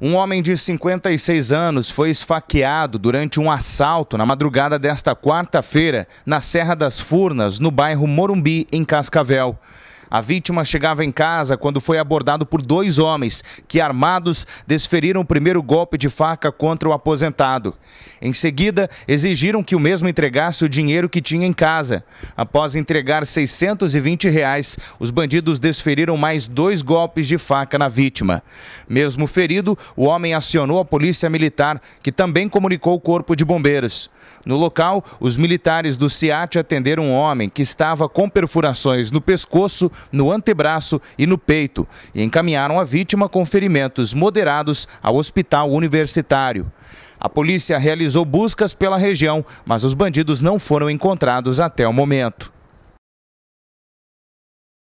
Um homem de 56 anos foi esfaqueado durante um assalto na madrugada desta quarta-feira na Serra das Furnas, no bairro Morumbi, em Cascavel. A vítima chegava em casa quando foi abordado por dois homens que, armados, desferiram o primeiro golpe de faca contra o aposentado. Em seguida, exigiram que o mesmo entregasse o dinheiro que tinha em casa. Após entregar 620 reais, os bandidos desferiram mais dois golpes de faca na vítima. Mesmo ferido, o homem acionou a polícia militar, que também comunicou o corpo de bombeiros. No local, os militares do CIAT atenderam um homem que estava com perfurações no pescoço, no antebraço e no peito e encaminharam a vítima com ferimentos moderados ao hospital universitário. A polícia realizou buscas pela região, mas os bandidos não foram encontrados até o momento.